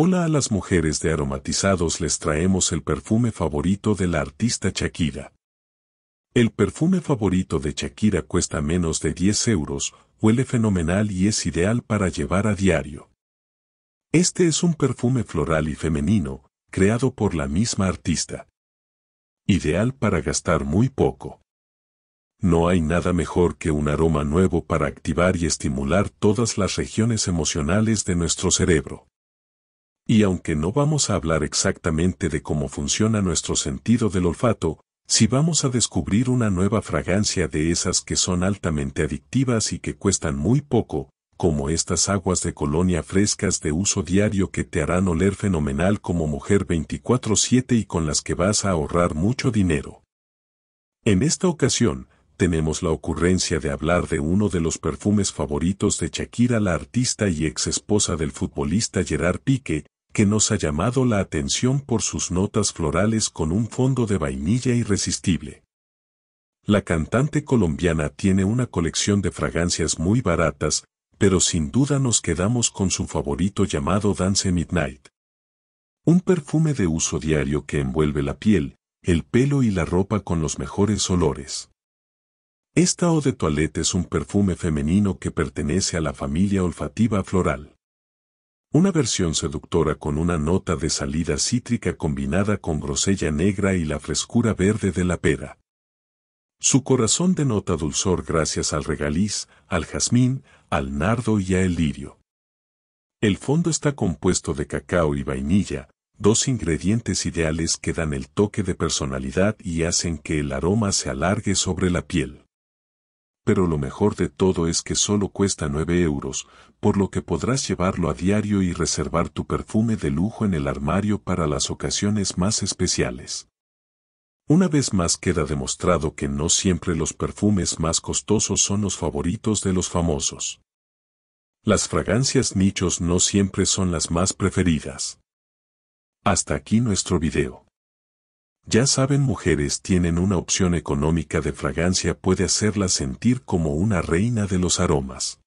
Hola a las mujeres de aromatizados les traemos el perfume favorito de la artista Shakira. El perfume favorito de Shakira cuesta menos de 10 euros, huele fenomenal y es ideal para llevar a diario. Este es un perfume floral y femenino, creado por la misma artista. Ideal para gastar muy poco. No hay nada mejor que un aroma nuevo para activar y estimular todas las regiones emocionales de nuestro cerebro. Y aunque no vamos a hablar exactamente de cómo funciona nuestro sentido del olfato, si vamos a descubrir una nueva fragancia de esas que son altamente adictivas y que cuestan muy poco, como estas aguas de colonia frescas de uso diario que te harán oler fenomenal como mujer 24/7 y con las que vas a ahorrar mucho dinero. En esta ocasión, tenemos la ocurrencia de hablar de uno de los perfumes favoritos de Shakira la artista y ex esposa del futbolista Gerard Pique, que nos ha llamado la atención por sus notas florales con un fondo de vainilla irresistible. La cantante colombiana tiene una colección de fragancias muy baratas, pero sin duda nos quedamos con su favorito llamado Dance Midnight. Un perfume de uso diario que envuelve la piel, el pelo y la ropa con los mejores olores. Esta eau de toilette es un perfume femenino que pertenece a la familia olfativa floral. Una versión seductora con una nota de salida cítrica combinada con grosella negra y la frescura verde de la pera. Su corazón denota dulzor gracias al regaliz, al jazmín, al nardo y al lirio. El fondo está compuesto de cacao y vainilla, dos ingredientes ideales que dan el toque de personalidad y hacen que el aroma se alargue sobre la piel pero lo mejor de todo es que solo cuesta 9 euros, por lo que podrás llevarlo a diario y reservar tu perfume de lujo en el armario para las ocasiones más especiales. Una vez más queda demostrado que no siempre los perfumes más costosos son los favoritos de los famosos. Las fragancias nichos no siempre son las más preferidas. Hasta aquí nuestro video. Ya saben mujeres tienen una opción económica de fragancia puede hacerla sentir como una reina de los aromas.